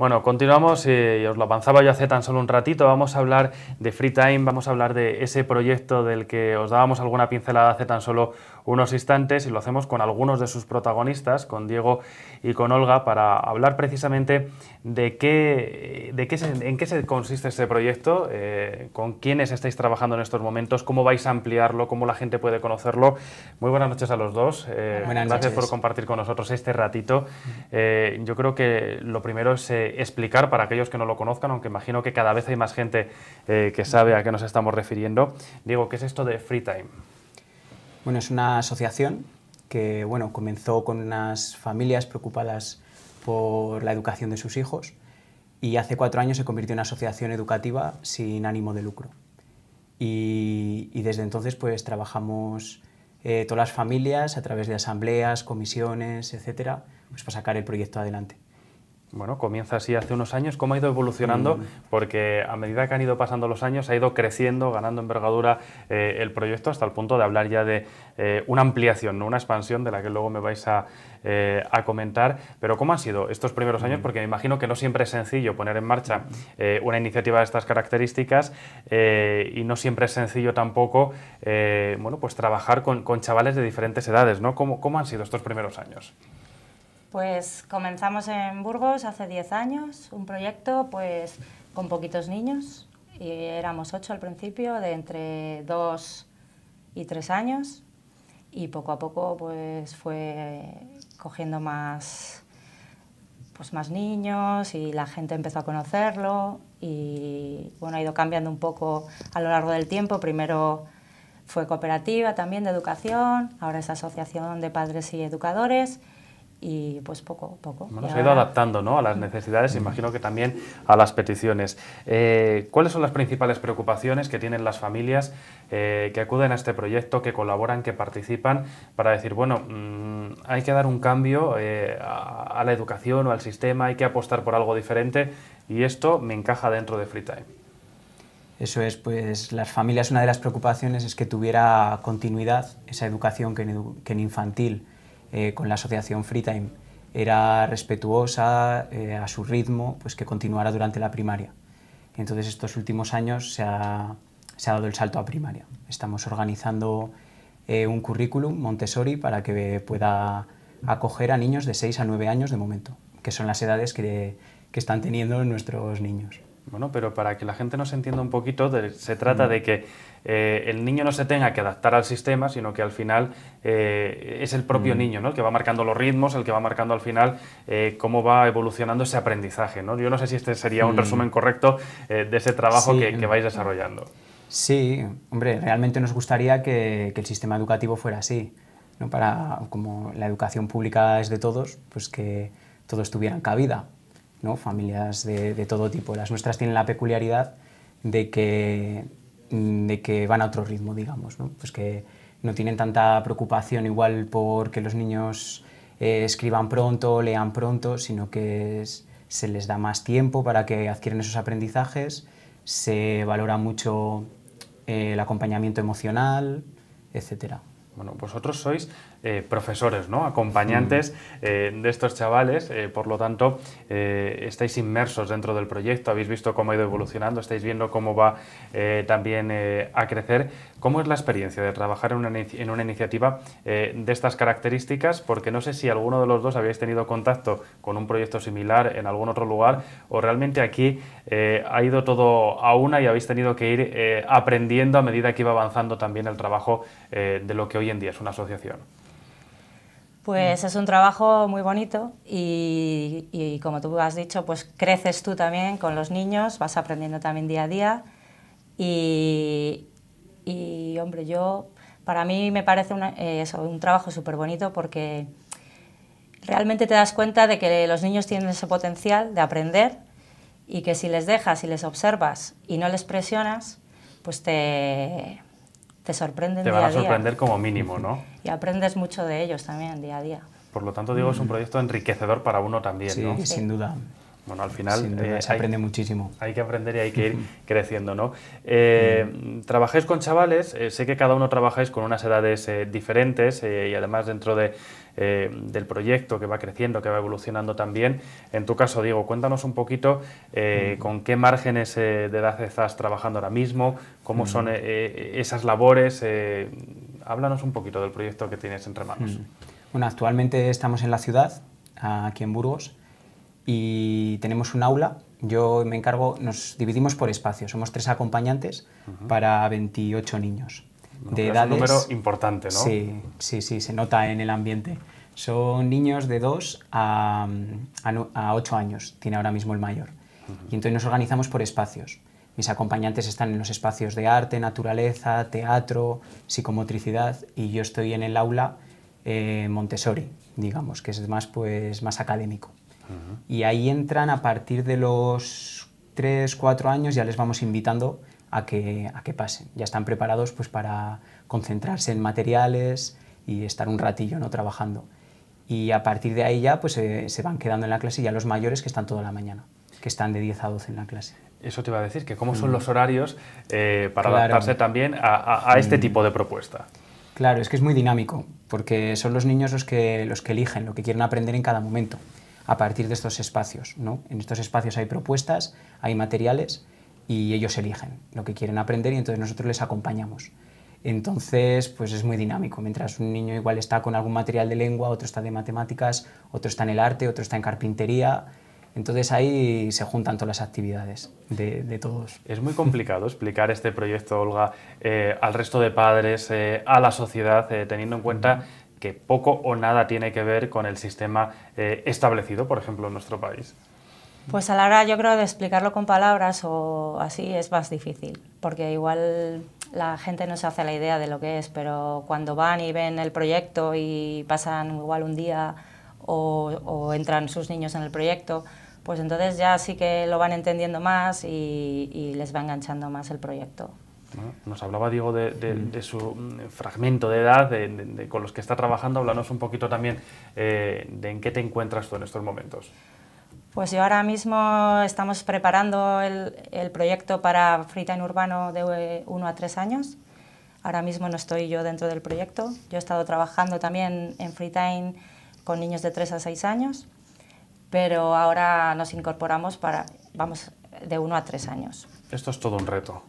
Bueno, continuamos eh, y os lo avanzaba yo hace tan solo un ratito. Vamos a hablar de Free Time, vamos a hablar de ese proyecto del que os dábamos alguna pincelada hace tan solo unos instantes y lo hacemos con algunos de sus protagonistas, con Diego y con Olga, para hablar precisamente de qué, de qué en qué se consiste este proyecto, eh, con quiénes estáis trabajando en estos momentos, cómo vais a ampliarlo, cómo la gente puede conocerlo. Muy buenas noches a los dos. Eh, gracias por compartir con nosotros este ratito. Eh, yo creo que lo primero es explicar para aquellos que no lo conozcan, aunque imagino que cada vez hay más gente que sabe a qué nos estamos refiriendo. Diego, ¿qué es esto de Free Time? Bueno, es una asociación que bueno, comenzó con unas familias preocupadas por la educación de sus hijos y hace cuatro años se convirtió en una asociación educativa sin ánimo de lucro. Y, desde entonces pues trabajamos eh, todas las familias a través de asambleas, comisiones, etcétera, pues para sacar el proyecto adelante bueno, comienza así hace unos años, cómo ha ido evolucionando, mm. porque a medida que han ido pasando los años ha ido creciendo, ganando envergadura eh, el proyecto hasta el punto de hablar ya de eh, una ampliación, una expansión de la que luego me vais a, eh, comentar. Pero ¿cómo han sido estos primeros años? Mm. Porque me imagino que no siempre es sencillo poner en marcha mm. una iniciativa de estas características y no siempre es sencillo tampoco bueno, pues trabajar con, chavales de diferentes edades. ¿Cómo han sido estos primeros años? Pues comenzamos en Burgos hace 10 años, un proyecto pues con poquitos niños, y éramos ocho al principio, de entre 2 y tres años, y poco a poco pues fue cogiendo más, pues más niños y la gente empezó a conocerlo y bueno, ha ido cambiando un poco a lo largo del tiempo. Primero fue cooperativa también de educación, ahora es asociación de padres y educadores y pues poco a poco. nos ha ido adaptando a las mm. necesidades, imagino que también a las peticiones. Eh, ¿Cuáles son las principales preocupaciones que tienen las familias eh, que acuden a este proyecto, que colaboran, que participan, para decir, bueno, mm, hay que dar un cambio eh, a, la educación o al sistema, hay que apostar por algo diferente y esto me encaja dentro de Free Time? Eso es, pues las familias, una de las preocupaciones es que tuviera continuidad esa educación que en infantil eh, con la asociación Freetime era respetuosa eh, a su ritmo, pues que continuara durante la primaria. Entonces estos últimos años se ha, dado el salto a primaria. Estamos organizando eh, un currículum Montessori para que pueda acoger a niños de 6 a 9 años de momento, que son las edades que están teniendo nuestros niños. Bueno, pero para que la gente nos entienda un poquito, se trata de que eh, el niño no se tenga que adaptar al sistema, sino que al final eh, es el propio niño, ¿no? El que va marcando los ritmos, el que va marcando al final eh, cómo va evolucionando ese aprendizaje, Yo no sé si este sería un mm. resumen correcto de ese trabajo que, vais desarrollando. Sí, hombre, realmente nos gustaría que, el sistema educativo fuera así, Para, como la educación pública es de todos, pues que todos tuvieran cabida familias de, todo tipo. Las nuestras tienen la peculiaridad de que, mm, de que van a otro ritmo, digamos, pues que no tienen tanta preocupación igual por que los niños eh, escriban pronto, lean pronto, sino que se les da más tiempo para que adquieran esos aprendizajes, se valora mucho eh, el acompañamiento emocional, etcétera bueno, vosotros sois eh, profesores, ¿no? Acompañantes mm. eh, de estos chavales, eh, por lo tanto, estáis inmersos dentro del proyecto, habéis visto cómo ha ido evolucionando, estáis viendo cómo va también a crecer. ¿Cómo es la experiencia de trabajar en una, iniciativa eh, de estas características? Porque no sé si alguno de los dos habéis tenido contacto con un proyecto similar en algún otro lugar o realmente aquí eh, ha ido todo a una y habéis tenido que ir eh, aprendiendo a medida que iba avanzando también el trabajo de lo que hoy en día es una asociación. Pues es un trabajo muy bonito y, y, como tú has dicho, pues creces tú también con los niños, vas aprendiendo también día a día y, y hombre, yo, para mí me parece eh, un trabajo súper bonito porque realmente te das cuenta de que los niños tienen ese potencial de aprender y que si les dejas y les observas y no les presionas, pues te, te sorprenden Te van a sorprender como mínimo, ¿no? Y aprendes mucho de ellos también día a día. Por lo tanto, digo, es un mm. proyecto enriquecedor para uno también, ¿no? Sí, sin duda al final eh, se aprende muchísimo. Hay que aprender y hay que ir creciendo, ¿no? Eh, mm. trabajáis con chavales, eh, sé que cada uno trabajáis con unas edades diferentes y además dentro del proyecto que va creciendo, que va evolucionando también. En tu caso, Diego, cuéntanos un poquito mm. con qué márgenes de edad estás trabajando ahora mismo, cómo son mm. esas labores. háblanos un poquito del proyecto que tienes entre manos. Bueno, actualmente estamos en la ciudad, aquí en Burgos y tenemos un aula. Yo me encargo, nos dividimos por espacios, somos tres acompañantes para 28 niños. de edades, es un número importante, ¿no? Sí, sí, sí, se nota en el ambiente. Son niños de 2 a, a, 8 años, tiene ahora mismo el mayor. Y entonces nos organizamos por espacios. Mis acompañantes están en los espacios de arte, naturaleza, teatro, psicomotricidad y yo estoy en el aula eh, Montessori, digamos, que es más, pues, más académico. Y ahí entran a partir de los 3, 4 años, ya les vamos invitando a que, pasen. Ya están preparados pues, para concentrarse en materiales y estar un ratillo ¿no? trabajando. Y a partir de ahí ya pues, eh, se van quedando en la clase ya los mayores que están toda la mañana, que están de 10 a 12 en la clase. Eso te iba a decir, que cómo son mm. los horarios eh, para adaptarse también a, este mm. tipo de propuesta. Claro, es que es muy dinámico, porque son los niños los que, los que eligen, lo que quieren aprender en cada momento a partir de estos espacios. ¿no? En estos espacios hay propuestas, hay materiales y ellos eligen lo que quieren aprender y entonces nosotros les acompañamos. Entonces, pues es muy dinámico. Mientras un niño igual está con algún material de lengua, otro está de matemáticas, otro está en el arte, otro está en carpintería. Entonces ahí se juntan todas las actividades de, todos. Es muy complicado explicar este proyecto, Olga, eh, al resto de padres, eh, a la sociedad, eh, teniendo en cuenta que poco o nada tiene que ver con el sistema eh, establecido, por ejemplo, en nuestro país? Pues a la hora yo creo de explicarlo con palabras o así es más difícil, porque igual la gente no se hace la idea de lo que es, pero cuando van y ven el proyecto y pasan igual un día o, entran sus niños en el proyecto, pues entonces ya sí que lo van entendiendo más y les va enganchando más el proyecto nos hablaba Diego de, mm. su mm, fragmento de edad, de, con los que está trabajando. Háblanos un poquito también eh, de en qué te encuentras tú en estos momentos. Pues yo ahora mismo estamos preparando el, proyecto para Freetime Urbano de 1 eh, a 3 años. Ahora mismo no estoy yo dentro del proyecto. Yo he estado trabajando también en Freetime con niños de 3 a 6 años, pero ahora nos incorporamos para, vamos, de 1 a 3 años. Esto es todo un reto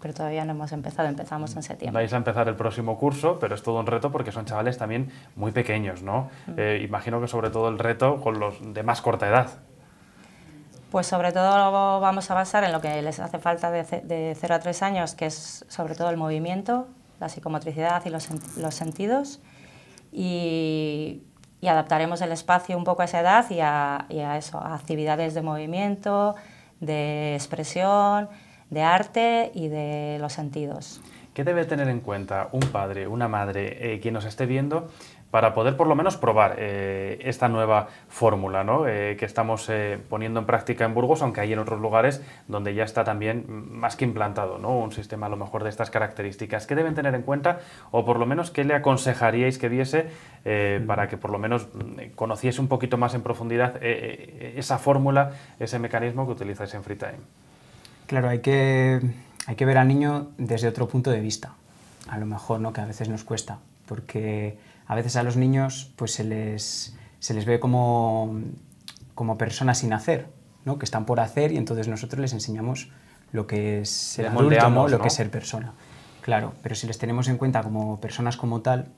pero todavía no hemos empezado, empezamos en septiembre. Vais a empezar el próximo curso, pero es todo un reto porque son chavales también muy pequeños, ¿no? Mm. Eh, imagino que sobre todo el reto con los de más corta edad. Pues sobre todo vamos a basar en lo que les hace falta de, 0 a 3 años, que es sobre todo el movimiento, la psicomotricidad y los, los sentidos, y, adaptaremos el espacio un poco a esa edad y a, y a eso, a actividades de movimiento, de expresión, de arte y de los sentidos. ¿Qué debe tener en cuenta un padre, una madre, eh, quien nos esté viendo, para poder por lo menos probar eh, esta nueva fórmula eh, que estamos poniendo en práctica en Burgos, aunque hay en otros lugares donde ya está también más que implantado ¿no? un sistema a lo mejor de estas características. ¿Qué deben tener en cuenta o por lo menos qué le aconsejaríais que diese para que por lo menos mm, conociese un poquito más en profundidad esa fórmula, ese mecanismo que utilizáis en Free Time? Claro, hay que, hay que ver al niño desde otro punto de vista, a lo mejor, ¿no? que a veces nos cuesta, porque a veces a los niños pues, se, les, se les ve como, como personas sin hacer, ¿no? que están por hacer y entonces nosotros les enseñamos lo que es ser lo que es ser persona. Claro, pero si les tenemos en cuenta como personas como tal,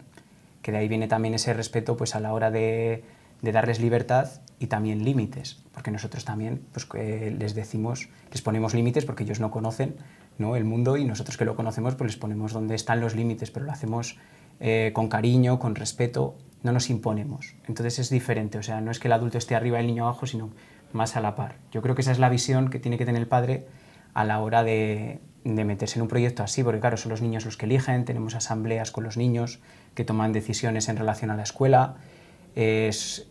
que de ahí viene también ese respeto pues, a la hora de de darles libertad y también límites, porque nosotros también pues, eh, les decimos, les ponemos límites porque ellos no conocen ¿no? el mundo y nosotros que lo conocemos pues les ponemos dónde están los límites, pero lo hacemos eh, con cariño, con respeto, no nos imponemos. Entonces es diferente, o sea, no es que el adulto esté arriba y el niño abajo, sino más a la par. Yo creo que esa es la visión que tiene que tener el padre a la hora de, de meterse en un proyecto así, porque claro, son los niños los que eligen, tenemos asambleas con los niños que toman decisiones en relación a la escuela, es,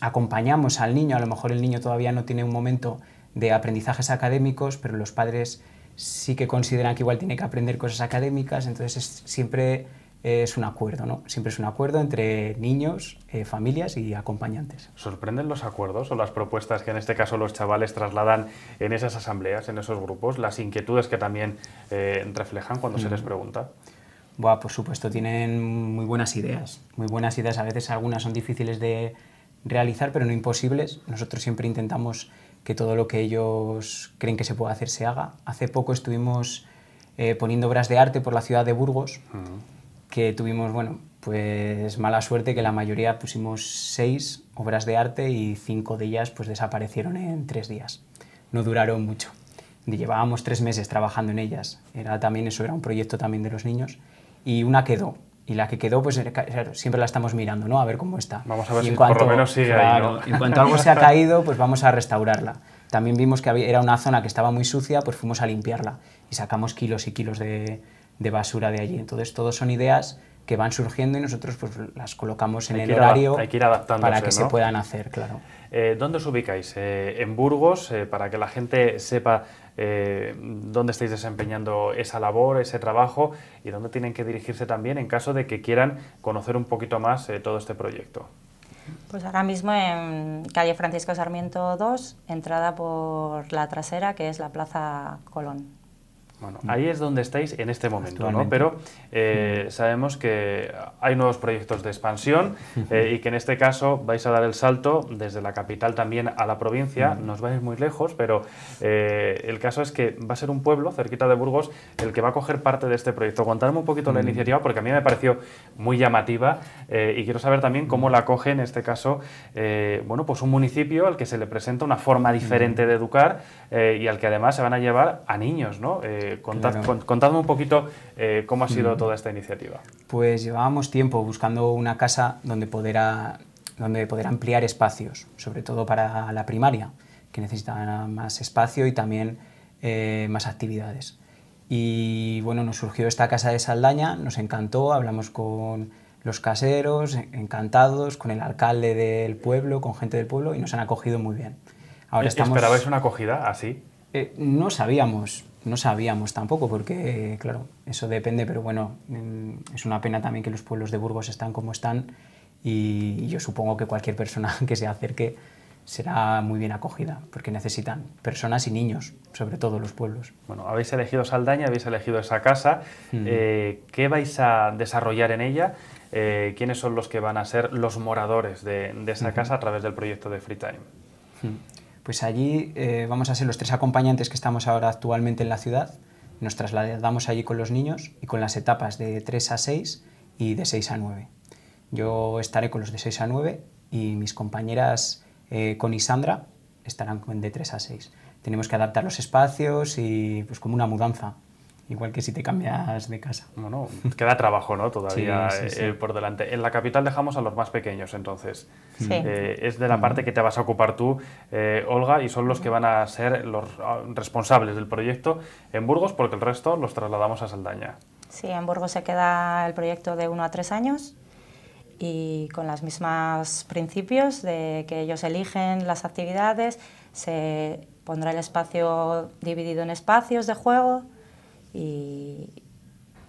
acompañamos al niño, a lo mejor el niño todavía no tiene un momento de aprendizajes académicos, pero los padres sí que consideran que igual tiene que aprender cosas académicas, entonces siempre es un acuerdo, ¿no? Siempre es un acuerdo entre niños, eh, familias y acompañantes. ¿Sorprenden los acuerdos o las propuestas que en este caso los chavales trasladan en esas asambleas, en esos grupos, las inquietudes que también eh, reflejan cuando se mm. les pregunta? por supuesto, tienen muy buenas ideas. Muy buenas ideas. A veces algunas son difíciles de realizar, pero no imposibles. Nosotros siempre intentamos que todo lo que ellos creen que se puede hacer se haga. Hace poco estuvimos eh, poniendo obras de arte por la ciudad de Burgos, mm. que tuvimos, bueno, pues mala suerte que la mayoría pusimos seis obras de arte y cinco de ellas pues desaparecieron en tres días. No duraron mucho. Llevábamos tres meses trabajando en ellas. Era también eso, era un proyecto también de los niños y una quedó. Y la que quedó, pues siempre la estamos mirando, ¿no? A ver cómo está. Vamos a ver si por lo menos sigue ahí, En cuanto algo se ha caído, pues vamos a restaurarla. También vimos que era una zona que estaba muy sucia, pues fuimos a limpiarla y sacamos kilos y kilos de, de basura de allí. Entonces, todo son ideas que van surgiendo y nosotros pues, las colocamos en el horario para que se puedan hacer, claro. Eh, ¿Dónde os ubicáis? Eh, ¿En Burgos? Eh, para que la gente sepa dónde estáis desempeñando esa labor, ese trabajo y dónde tienen que dirigirse también en caso de que quieran conocer un poquito más todo este proyecto. Pues ahora mismo en calle Francisco Sarmiento 2, entrada por la trasera, que es la Plaza Colón. Bueno, ahí es donde estáis en este momento, ¿no? Pero eh, sabemos que hay nuevos proyectos de expansión eh, y que en este caso vais a dar el salto desde la capital también a la provincia. Nos vais muy lejos, pero eh, el caso es que va a ser un pueblo cerquita de Burgos el que va a coger parte de este proyecto. Contadme un poquito la iniciativa porque a mí me pareció muy llamativa y quiero saber también cómo la coge en este caso, bueno, pues un municipio al que se le presenta una forma diferente de educar y al que además se van a llevar a niños, ¿no? contadme un poquito eh, cómo ha sido mm. toda esta iniciativa. Pues llevábamos tiempo buscando una casa donde poder, donde poder ampliar espacios, sobre todo para la primaria, que necesitaba más espacio y también eh, más actividades. Y bueno, nos surgió esta casa de Saldaña, nos encantó, hablamos con los caseros, encantados, con el alcalde del pueblo, con gente del pueblo y nos han acogido muy bien. Ahora eh, estamos... ¿Esperabais una acogida así? no sabíamos no sabíamos tampoco, porque, claro, eso depende, pero bueno, mm, es una pena también que los pueblos de Burgos están como están y yo supongo que cualquier persona que se acerque será muy bien acogida, porque necesitan personas y niños, sobre todo los pueblos. Bueno, habéis elegido Saldaña, habéis elegido esa casa. Mm. Eh, ¿Qué vais a desarrollar en ella? Eh, ¿Quiénes son los que van a ser los moradores de, esa casa a través del proyecto de Free Time? Mm. Pues allí eh, vamos a ser los tres acompañantes que estamos ahora actualmente en la ciudad. Nos trasladamos allí con los niños y con las etapas de 3 a 6 y de 6 a 9. Yo estaré con los de 6 a 9 y mis compañeras eh, con Isandra estarán de 3 a 6. Tenemos que adaptar los espacios y pues como una mudanza. Igual que si te cambias de casa. Bueno, queda trabajo, ¿no? Todavía eh, por delante. En la capital dejamos a los más pequeños, entonces. Eh, es de la parte que te vas a ocupar tú, eh, Olga, y son los que van a ser los ah, responsables del proyecto en Burgos, porque el resto los trasladamos a Saldaña. Sí, en Burgos se queda el proyecto de uno a tres años y con los mismos principios de que ellos eligen las actividades, se pondrá el espacio dividido en espacios de juego eh,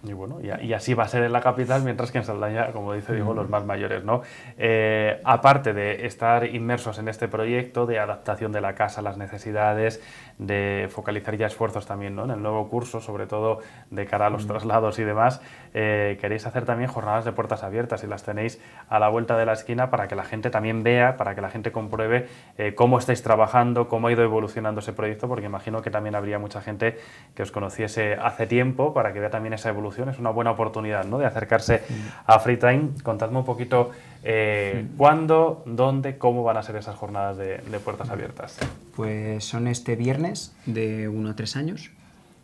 y bueno, y, así va a ser en la capital, mientras que en Saldaña, como dice Diego, los mm. más mayores, ¿no? Eh, aparte de estar inmersos en este proyecto de adaptación de la casa a las necesidades, de focalizar ya esfuerzos también ¿no? en el nuevo curso, sobre todo de cara a los mm. traslados y demás, eh, queréis hacer también jornadas de puertas abiertas y las tenéis a la vuelta de la esquina para que la gente también vea, para que la gente compruebe eh, cómo estáis trabajando, cómo ha ido evolucionando ese proyecto, porque imagino que también habría mucha gente que os conociese hace tiempo para que vea también esa evolución es una buena oportunidad ¿no? de acercarse mm. a Freetime. Contadme un poquito eh, mm. cuándo, dónde, cómo van a ser esas jornadas de, puertas abiertas. Pues son este viernes de 1 a 3 años.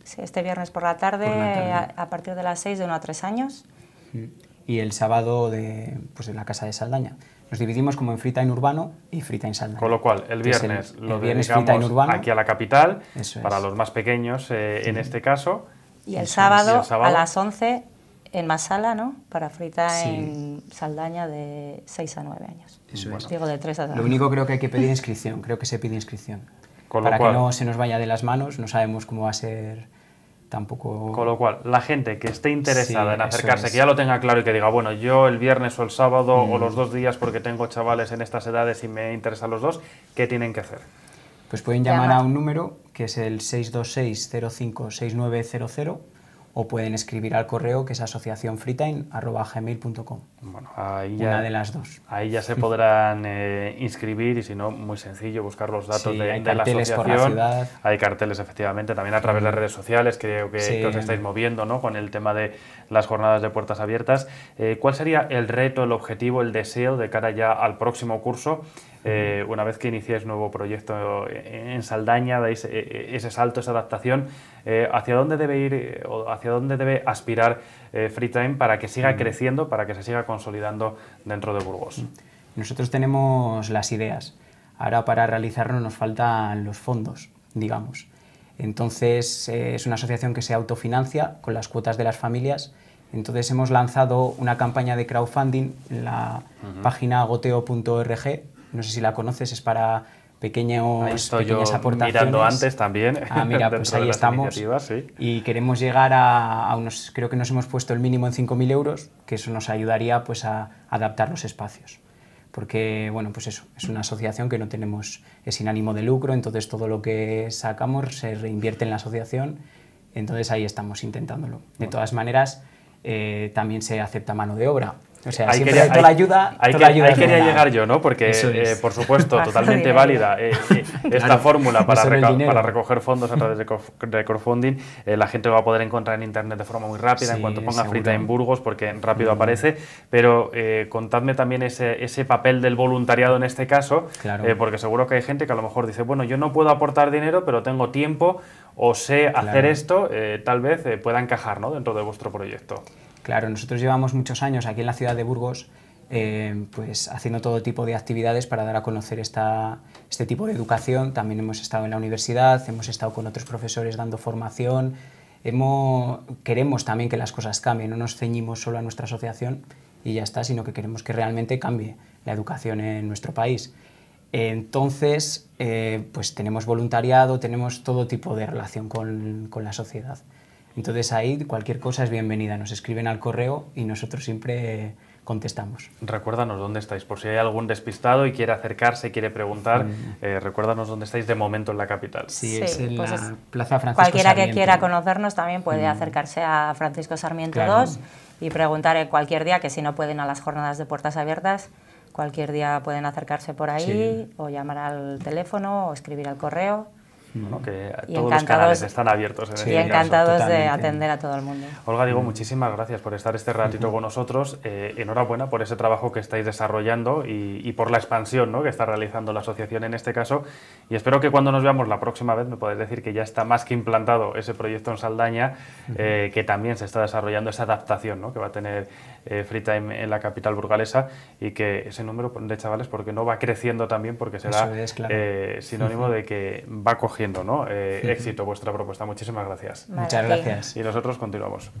Sí, este viernes por la tarde, A, partir de las 6 de 1 a 3 años. Mm. Y el sábado de, pues en la casa de Saldaña nos dividimos como en Freetime urbano y Freetime Saldaña. Con lo cual, el viernes lo viernes aquí a la capital, para los más pequeños eh, en este caso, y el, sábado, a las 11 en Masala, ¿no? Para Frita en Saldaña de 6 a 9 años. Eso de 3 a Lo único creo que hay que pedir inscripción, creo que se pide inscripción. para que no se nos vaya de las manos, no sabemos cómo va a ser tampoco... Con lo cual, la gente que esté interesada en acercarse, que ya lo tenga claro y que diga, bueno, yo el viernes o el sábado o los mm. dos días porque tengo chavales en estas edades y me interesan los dos, ¿qué tienen que hacer? pues pueden llamar a un número que es el 626-05-6900 o pueden escribir al correo que es asociacionfreetime.com. Bueno, ahí ya, Una de las dos. Ahí ya se podrán eh, inscribir y si no, muy sencillo, buscar los datos de, la asociación. hay carteles, efectivamente, también a través de las redes sociales, creo que, os estáis moviendo con el tema de las jornadas de puertas abiertas. Eh, ¿Cuál sería el reto, el objetivo, el deseo de cara ya al próximo curso? Eh, una vez que iniciéis nuevo proyecto en Saldaña, dais ese salto, esa adaptación, ¿hacia dónde debe ir o hacia dónde debe aspirar Free Freetime para que siga creciendo, para que se siga consolidando dentro de Burgos. Mm. Nosotros tenemos las ideas. Ahora para realizarlo nos faltan los fondos, digamos. Entonces eh, es una asociación que se autofinancia con las cuotas de las familias. Entonces hemos lanzado una campaña de crowdfunding en la página goteo.org. No sé si la conoces, es para Pequeño. pequeñas aportaciones. Mirando antes también. Ah, mira, pues ahí estamos. Y queremos llegar a, unos, creo que nos hemos puesto el mínimo en 5.000 euros, que eso nos ayudaría pues a adaptar los espacios. Porque, bueno, pues eso, es una asociación que no tenemos, es sin ánimo de lucro, entonces todo lo que sacamos se reinvierte en la asociación, entonces ahí estamos intentándolo. De todas maneras, eh, también se acepta mano de obra. O sea, ahí quería, hay, la ayuda, que, quería llegar yo, ¿no? Porque, eh, por supuesto, totalmente válida esta fórmula para, para, recoger fondos a través de, crowdfunding. Eh, la gente va a poder encontrar en internet de forma muy rápida en cuanto ponga frita en Burgos, porque rápido mm. aparece. Pero eh, contadme también ese, papel del voluntariado en este caso, porque seguro que hay gente que a lo mejor dice, bueno, yo no puedo aportar dinero, pero tengo tiempo o sé hacer esto, tal vez pueda encajar ¿no? dentro de vuestro proyecto. Claro, nosotros llevamos muchos años aquí en la ciudad de Burgos eh, pues, haciendo todo tipo de actividades para dar a conocer este tipo de educación. También hemos estado en la universidad, hemos estado con otros profesores dando formación. queremos también que las cosas cambien, no nos ceñimos solo a nuestra asociación y ya está, sino que queremos que realmente cambie la educación en nuestro país. Entonces, eh, pues tenemos voluntariado, tenemos todo tipo de relación con la sociedad. Entonces ahí cualquier cosa es bienvenida, nos escriben al correo y nosotros siempre contestamos. Recuérdanos dónde estáis, por si hay algún despistado y quiere acercarse, quiere preguntar, mm. eh, recuérdanos dónde estáis de momento en la capital. Sí, es en pues la Plaza Francisco Cualquiera que quiera conocernos también puede mm. acercarse a Francisco Sarmiento 2 y preguntar cualquier día, que si no pueden a las jornadas de puertas abiertas, cualquier día pueden acercarse por ahí o llamar al teléfono o escribir al correo que y todos los canales están abiertos. y este encantados de atender a todo el mundo. Olga, digo, muchísimas gracias por estar este ratito con nosotros. Eh, enhorabuena por ese trabajo que estáis desarrollando y, por la expansión que está realizando la asociación en este caso. Y espero que cuando nos veamos la próxima vez me podáis decir que ya está más que implantado ese proyecto en Saldaña, eh, que también se está desarrollando esa adaptación que va a tener eh, free time en la capital burgalesa y que ese número de chavales porque no va creciendo también porque será eh, sinónimo de que va cogiendo ¿no? Eh, éxito vuestra propuesta. Muchísimas gracias. Muchas gracias. Y nosotros continuamos.